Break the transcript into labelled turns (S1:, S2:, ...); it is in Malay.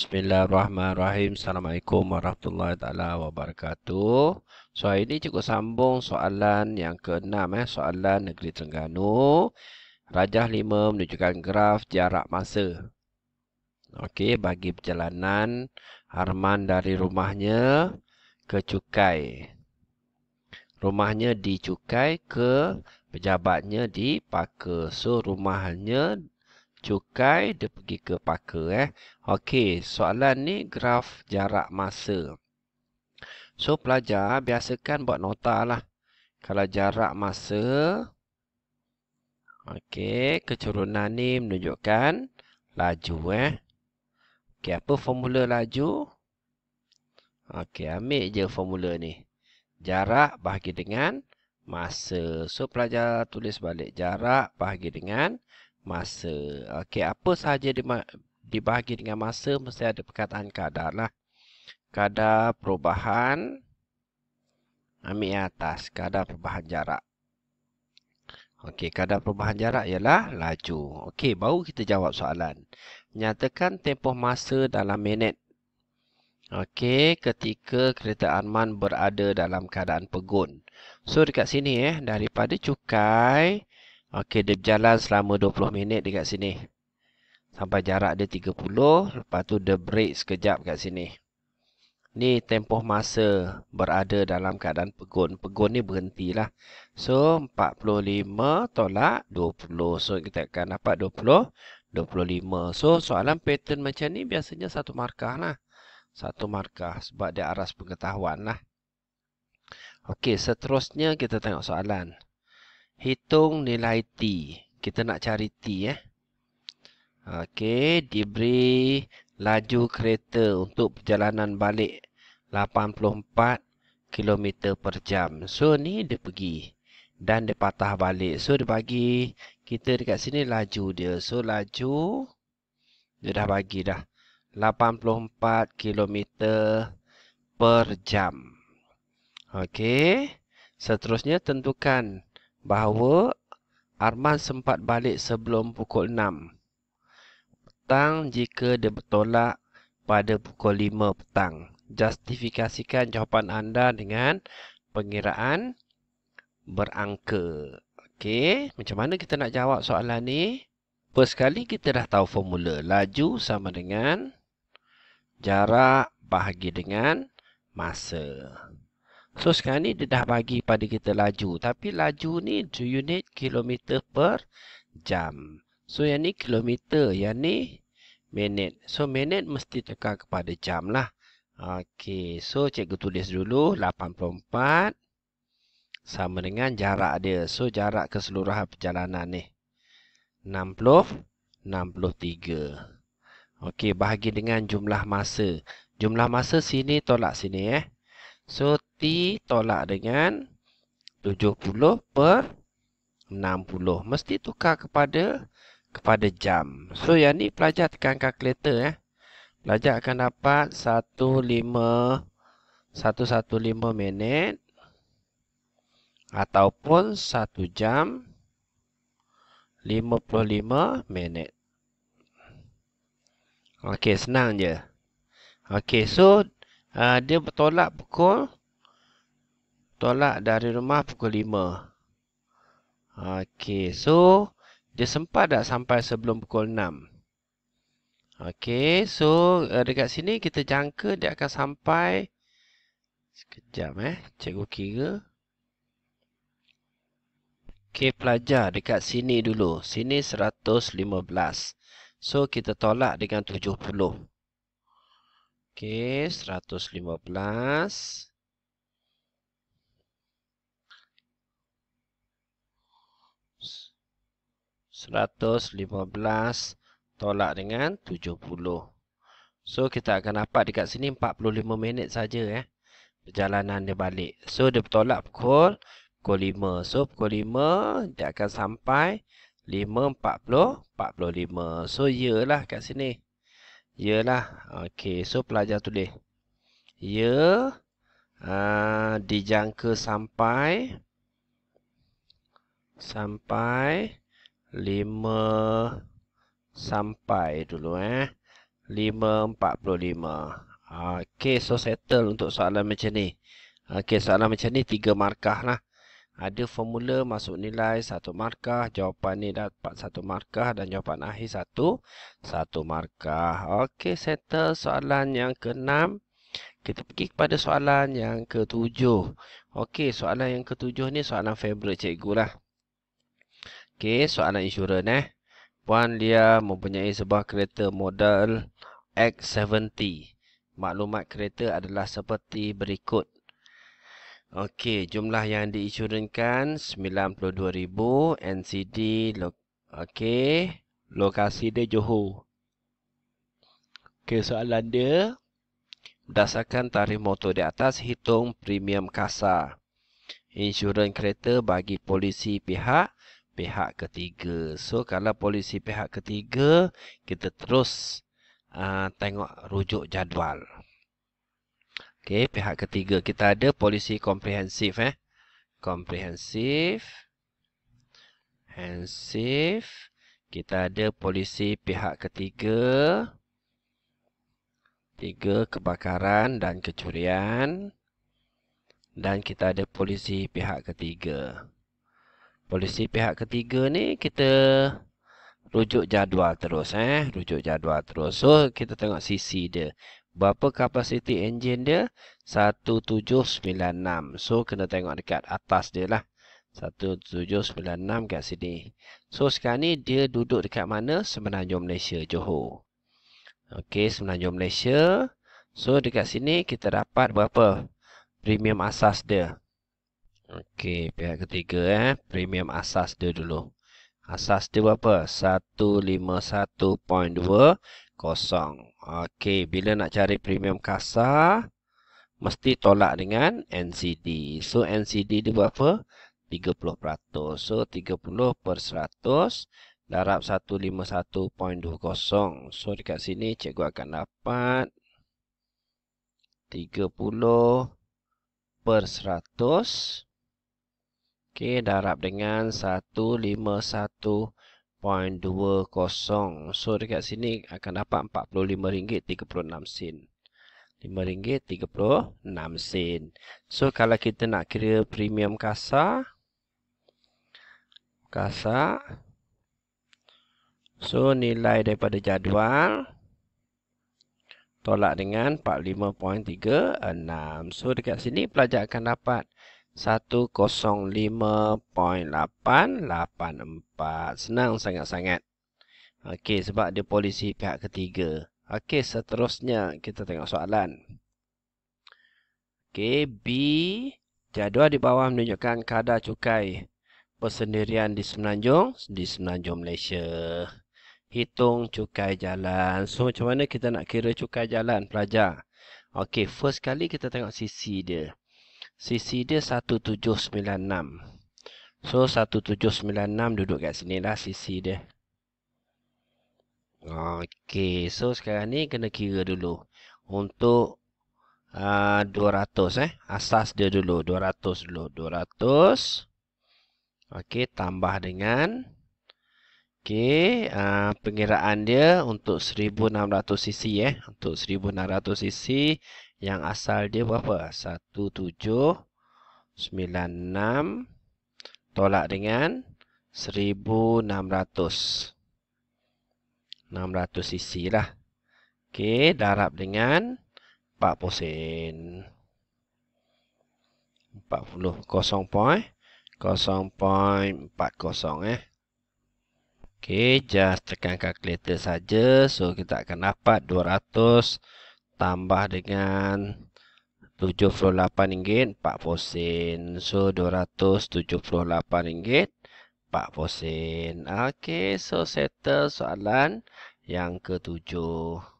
S1: Bismillahirrahmanirrahim. Assalamualaikum warahmatullahi taala wabarakatuh. So hari ini cikgu sambung soalan yang keenam eh, soalan negeri Terengganu. Rajah 5 menunjukkan graf jarak masa. Okey, bagi perjalanan Harman dari rumahnya ke cukai. Rumahnya di cukai ke pejabatnya di Pakai. So rumahnya cukai dia pergi ke paka eh. Okey, soalan ni graf jarak masa. So pelajar biasakan buat nota lah. Kalau jarak masa okey, kecurunan ni menunjukkan laju eh. Okey, apa formula laju? Okey, ambil je formula ni. Jarak bahagi dengan masa. So pelajar tulis balik jarak bahagi dengan masa. Okey, apa sahaja dibahagi dengan masa mesti ada perkataan kadar lah. Kadar perubahan ambil yang atas, kadar perubahan jarak. Okey, kadar perubahan jarak ialah laju. Okey, baru kita jawab soalan. Nyatakan tempoh masa dalam minit. Okey, ketika kereta Arman berada dalam keadaan pegun. So, dekat sini eh, daripada cukai, Okey, dia berjalan selama 20 minit dekat sini. Sampai jarak dia 30. Lepas tu dia break sekejap kat sini. Ni tempoh masa berada dalam keadaan pegun. Pegun ni berhenti lah. So, 45 tolak 20. So, kita akan dapat 20. 25. So, soalan pattern macam ni biasanya satu markah lah. Satu markah sebab dia aras pengetahuan lah. Okey, seterusnya kita tengok Soalan. Hitung nilai T. Kita nak cari T eh. Okey, diberi laju kereta untuk perjalanan balik 84 km per jam. So, ni dia pergi dan dia patah balik. So, dia bagi kita dekat sini laju dia. So, laju dia dah bagi dah 84 km per jam. Okey, seterusnya tentukan bahawa Arman sempat balik sebelum pukul 6 petang jika dia bertolak pada pukul 5 petang. Justifikasikan jawapan anda dengan pengiraan berangka. Okey, macam mana kita nak jawab soalan ni? First kali kita dah tahu formula. Laju sama dengan jarak bahagi dengan masa. So sekarang ni dia dah bagi pada kita laju. Tapi laju ni unit kilometer per jam. So yang ni kilometer, yang ni minit. So minit mesti tekan kepada jam lah. Okay, so cikgu tulis dulu 84 sama dengan jarak dia. So jarak keseluruhan perjalanan ni 60, 63. Okey, bahagi dengan jumlah masa. Jumlah masa sini tolak sini eh. So T tolak dengan 70 per 60. Mesti tukar kepada kepada jam. So yang ni pelajar tekan kalkulator eh. Pelajar akan dapat 1.5 minit ataupun 1 jam 55 minit. Okey, senang je. Okey, so Uh, dia bertolak pukul tolak dari rumah pukul 5. Okey, so dia sempat tak sampai sebelum pukul 6. Okey, so uh, dekat sini kita jangka dia akan sampai sekejap eh, cikgu kira. Okey, pelajar dekat sini dulu. Sini 115. So kita tolak dengan 70. Okey, belas. Seratus lima belas tolak dengan tujuh puluh. So, kita akan dapat dekat sini empat puluh lima minit saja eh. Perjalanan dia balik. So, dia bertolak pukul pukul lima. So, pukul lima dia akan sampai lima empat puluh empat puluh lima. So, iyalah kat sini. Yelah, okey so pelajar tulis ia uh, dijangka sampai sampai lima sampai dulu eh lima empat puluh lima. okey so settle untuk soalan macam ni okey soalan macam ni tiga markah lah ada formula masuk nilai satu markah, jawapan ni dapat satu markah dan jawapan akhir satu satu markah. Okey, settle soalan yang keenam. Kita pergi kepada soalan yang ketujuh. Okey, soalan yang ketujuh ni soalan favorite lah. Okey, soalan insurans eh. Puan Lia mempunyai sebuah kereta model X70. Maklumat kereta adalah seperti berikut. Okey, jumlah yang diinsurankan 92,000 NCD. Okey, lokasi dia Johor. Okey, soalan dia berdasarkan tarif motor di atas hitung premium kasar. Insurans kereta bagi polisi pihak pihak ketiga. So kalau polisi pihak ketiga, kita terus uh, tengok rujuk jadual. Okey, pihak ketiga kita ada polisi komprehensif eh. Komprehensif. Hensif. Kita ada polisi pihak ketiga. Tiga kebakaran dan kecurian. Dan kita ada polisi pihak ketiga. Polisi pihak ketiga ni kita rujuk jadual terus eh. Rujuk jadual terus. So, kita tengok sisi dia. Berapa kapasiti enjin dia? 1796. So, kena tengok dekat atas dia lah. 1796 kat sini. So, sekarang ni dia duduk dekat mana? Semenanjung Malaysia, Johor. Okey, Semenanjung Malaysia. So, dekat sini kita dapat berapa? Premium asas dia. Okey, pihak ketiga eh. Premium asas dia dulu. Asas dia berapa? 151.20. Okey, bila nak cari premium kasa, mesti tolak dengan NCD. So, NCD dia berapa? 30%. So, 30 per 100 darab 151.20. So, dekat sini cikgu akan dapat 30 per 100 Okey, darab dengan 151.20. So dekat sini akan dapat RM45.36. RM5.36 sen. So kalau kita nak kira premium kasar kasar so nilai daripada jadual tolak dengan 45.36. So dekat sini pelajar akan dapat 105.884 Senang sangat-sangat Okey, sebab dia polisi pihak ketiga Okey, seterusnya kita tengok soalan Okey, B Jadual di bawah menunjukkan kadar cukai Persendirian di Semenanjung Di Semenanjung Malaysia Hitung cukai jalan So, macam mana kita nak kira cukai jalan pelajar? Okey, first kali kita tengok sisi dia Sisi dia 1796. So 1796 duduk kat sini lah sisi dia. Okey, so sekarang ni kena kira dulu untuk uh, ah, 200 eh. Asas dia dulu 200 dulu. 200. Okey, tambah dengan Okey, uh, pengiraan dia untuk 1600 sisi eh, untuk 1600 sisi yang asal dia berapa? 1796 tolak dengan 1600. 600 sisi lah. Okey, darab dengan 40 sen. 40 0.0.40 eh. Okey, just tekan kalkulator saja so kita akan dapat 200 tambah dengan ringgit 7840 sen. So ringgit RM278.40. Okey, so settle soalan yang ketujuh.